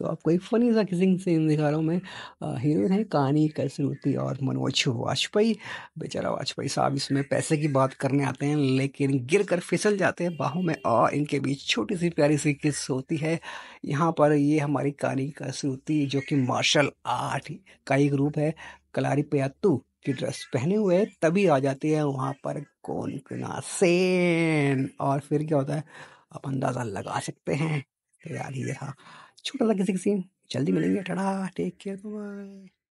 तो आपको एक फ़नी सा किसिंग सीन दिखा रहा हूँ मैं हीरोइन है कहानी कसरूती और मनोज वाजपेयी बेचारा वाजपेयी साहब इसमें पैसे की बात करने आते हैं लेकिन गिर कर फिसल जाते हैं बाहों में और इनके बीच छोटी सी प्यारी सी किस होती है यहाँ पर ये हमारी कहानी कसरूती जो कि मार्शल आर्ट का एक रूप है कलारी पयातू की ड्रेस पहने हुए तभी आ जाती है वहाँ पर कौन कना सेन और फिर क्या होता है आप अंदाज़ा लगा सकते हैं यार ये रहा छोटा लगे किसी सीन जल्दी मिलेंगे टड़ा टेक केयर बाय